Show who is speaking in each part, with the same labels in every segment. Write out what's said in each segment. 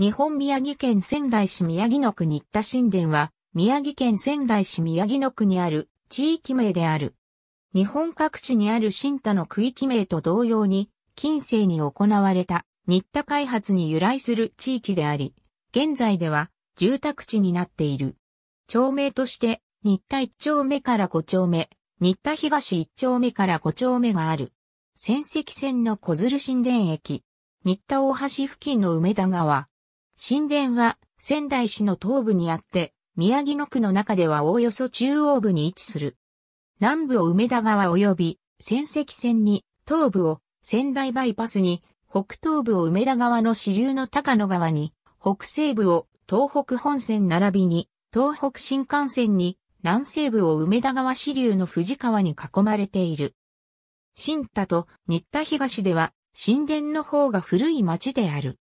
Speaker 1: 日本宮城県仙台市宮城野区新田新田は、宮城県仙台市宮城野区にある地域名である。日本各地にある新田の区域名と同様に、近世に行われた新田開発に由来する地域であり、現在では住宅地になっている。町名として、新田一丁目から五丁目、新田東一丁目から五丁目がある。仙石線の小鶴新田駅、新田大橋付近の梅田川、神殿は仙台市の東部にあって、宮城野区の中ではおおよそ中央部に位置する。南部を梅田川及び、仙石線に、東部を仙台バイパスに、北東部を梅田川の支流の高野川に、北西部を東北本線並びに、東北新幹線に、南西部を梅田川支流の藤川に囲まれている。新田と新田東では、神殿の方が古い町である。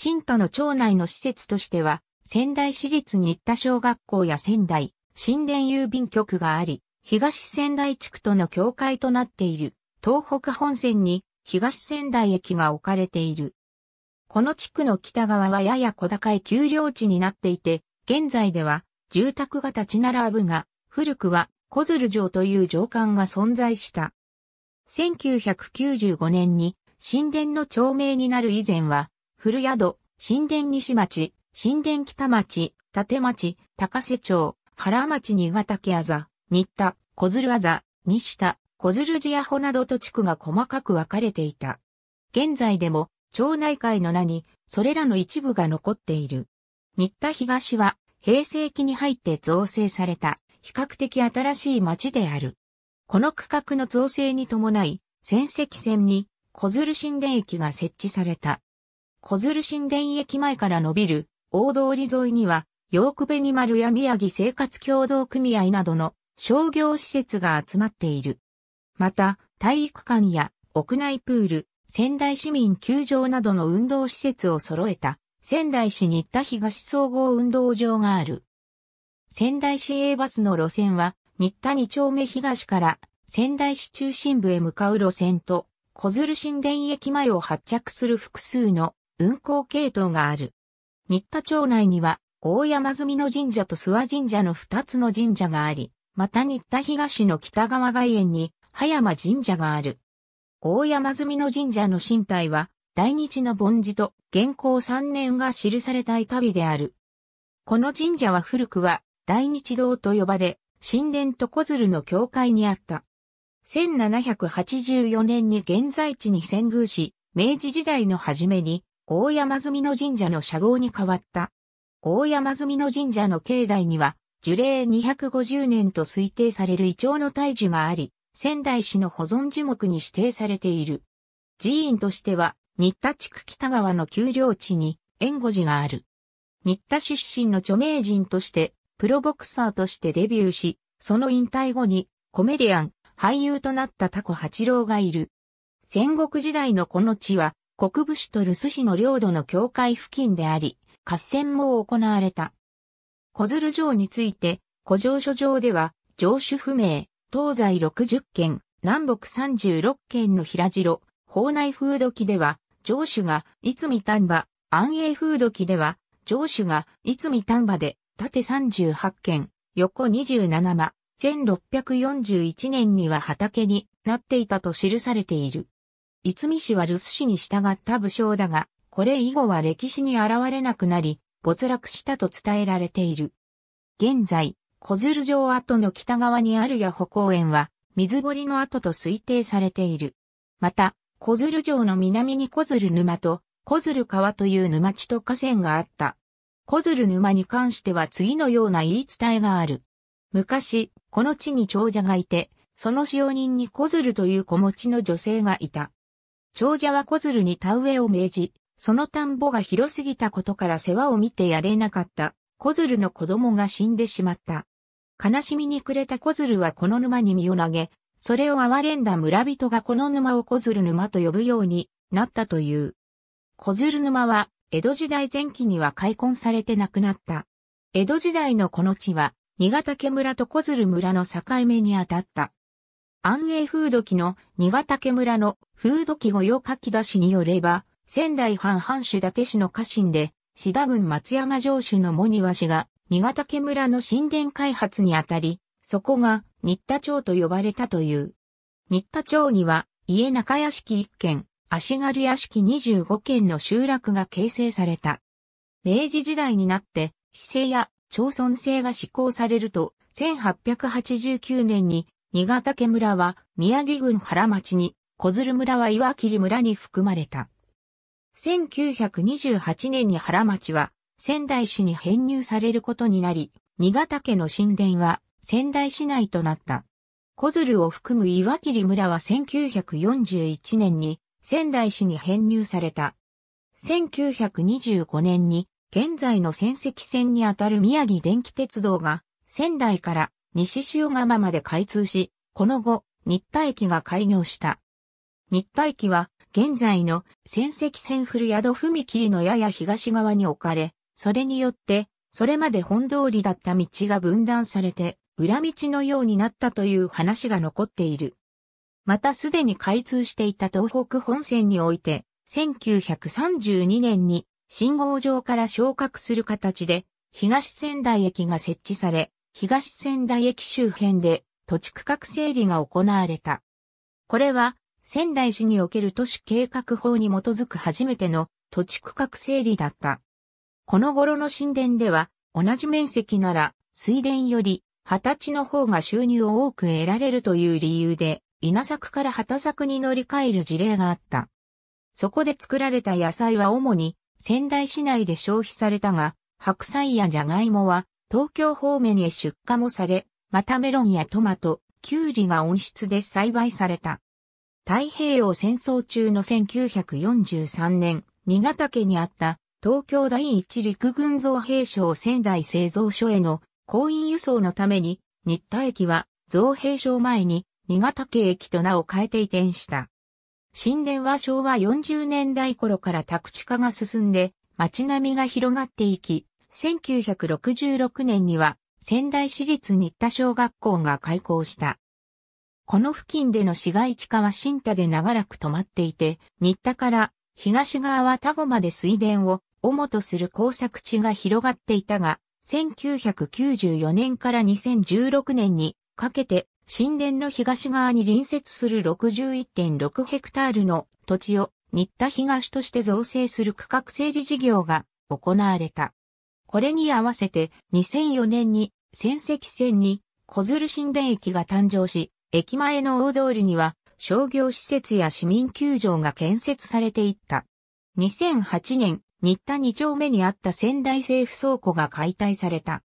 Speaker 1: 新都の町内の施設としては、仙台市立新田小学校や仙台、新田郵便局があり、東仙台地区との境界となっている、東北本線に東仙台駅が置かれている。この地区の北側はやや小高い丘陵地になっていて、現在では住宅が立ち並ぶが、古くは小鶴城という城館が存在した。1995年に神殿の町名になる以前は、古宿、新田西町、新田北町、立町、高瀬町、原町新潟家あざ、新田、小鶴あざ、西田、小鶴寺やほなどと地区が細かく分かれていた。現在でも、町内会の名に、それらの一部が残っている。新田東は、平成期に入って造成された、比較的新しい町である。この区画の造成に伴い、仙石線に、小鶴新田駅が設置された。小鶴新田駅前から伸びる大通り沿いには、ヨークベニマルや宮城生活協同組合などの商業施設が集まっている。また、体育館や屋内プール、仙台市民球場などの運動施設を揃えた、仙台市新田東総合運動場がある。仙台市営バスの路線は、新田二丁目東から仙台市中心部へ向かう路線と、小鶴新田駅前を発着する複数の運行系統がある。新田町内には、大山積の神社と諏訪神社の二つの神社があり、また新田東の北側外苑に、葉山神社がある。大山積の神社の神体は、大日の盆地と元寇三年が記された板火である。この神社は古くは、大日堂と呼ばれ、神殿と小鶴の境界にあった。1784年に現在地に遷宮し、明治時代の初めに大山積の神社の社号に変わった。大山積の神社の境内には、樹齢250年と推定されるイチョウの大樹があり、仙台市の保存樹木に指定されている。寺院としては、新田地区北川の丘陵地に、縁護寺がある。新田出身の著名人として、プロボクサーとしてデビューし、その引退後に、コメディアン、俳優となったタコ八郎がいる。戦国時代のこの地は、国武士と留守市の領土の境界付近であり、合戦も行われた。小鶴城について、古城書上では、城主不明、東西60軒、南北36軒の平城、法内風土記では、城主が、いつみ丹波、安永風土記では、城主が、いつみ丹波で、縦38軒、横27間、1641年には畑になっていたと記されている。逸見氏は留守氏に従った武将だが、これ以後は歴史に現れなくなり、没落したと伝えられている。現在、小鶴城跡の北側にあるや保公園は、水堀の跡と推定されている。また、小鶴城の南に小鶴沼と、小鶴川という沼地と河川があった。小鶴沼に関しては次のような言い伝えがある。昔、この地に長者がいて、その使用人に小鶴という子持ちの女性がいた。長者は小鶴に田植えを命じ、その田んぼが広すぎたことから世話を見てやれなかった、小鶴の子供が死んでしまった。悲しみに暮れた小鶴はこの沼に身を投げ、それを憐れんだ村人がこの沼を小鶴沼と呼ぶようになったという。小鶴沼は、江戸時代前期には開墾されて亡くなった。江戸時代のこの地は、新潟県村と小鶴村の境目にあたった。安永風土記の新潟県村の風土記御用書き出しによれば、仙台藩藩主伊達氏の家臣で、志田郡松山城主の茂庭氏が、新潟県村の神殿開発にあたり、そこが新田町と呼ばれたという。新田町には、家中屋敷1軒、足軽屋敷25軒の集落が形成された。明治時代になって、市政や町村制が施行されると、1889年に新潟県村は宮城郡原町に、小鶴村は岩切村に含まれた。1928年に原町は仙台市に編入されることになり、新潟県の神殿は仙台市内となった。小鶴を含む岩切村は1941年に仙台市に編入された。1925年に現在の仙石線にあたる宮城電気鉄道が仙台から西塩釜まで開通し、この後、日田駅が開業した。日田駅は、現在の仙石線古宿踏切のやや東側に置かれ、それによって、それまで本通りだった道が分断されて、裏道のようになったという話が残っている。またすでに開通していた東北本線において、1932年に信号場から昇格する形で、東仙台駅が設置され、東仙台駅周辺で土地区画整理が行われた。これは仙台市における都市計画法に基づく初めての土地区画整理だった。この頃の神殿では同じ面積なら水田より二十歳の方が収入を多く得られるという理由で稲作から畑作に乗り換える事例があった。そこで作られた野菜は主に仙台市内で消費されたが、白菜やジャガイモは東京方面へ出荷もされ、またメロンやトマト、キュウリが温室で栽培された。太平洋戦争中の1943年、新潟県にあった東京第一陸軍造兵廠仙台製造所への行員輸送のために、新田駅は造兵廠前に新潟県駅と名を変えて移転した。新田は昭和40年代頃から宅地化が進んで、街並みが広がっていき、1966年には仙台市立新田小学校が開校した。この付近での市街地化は新田で長らく止まっていて、新田から東側は田子まで水田を主とする工作地が広がっていたが、1994年から2016年にかけて神殿の東側に隣接する61.6ヘクタールの土地を新田東として造成する区画整理事業が行われた。これに合わせて2004年に仙石線に小鶴新田駅が誕生し、駅前の大通りには商業施設や市民球場が建設されていった。2008年、新田2丁目にあった仙台政府倉庫が解体された。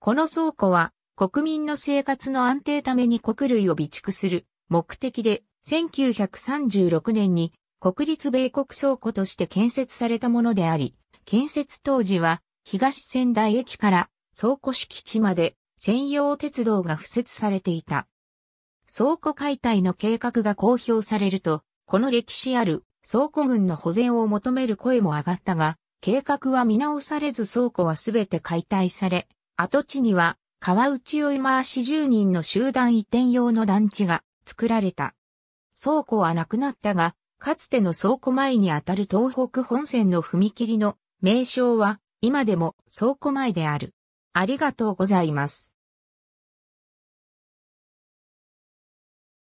Speaker 1: この倉庫は国民の生活の安定ために国類を備蓄する目的で1936年に国立米国倉庫として建設されたものであり、建設当時は東仙台駅から倉庫敷地まで専用鉄道が付設されていた。倉庫解体の計画が公表されると、この歴史ある倉庫群の保全を求める声も上がったが、計画は見直されず倉庫はすべて解体され、跡地には川内追い回し10人の集団移転用の団地が作られた。倉庫はなくなったが、かつての倉庫前にあたる東北本線の踏切の名称は今でも倉庫前である。ありがとうございます。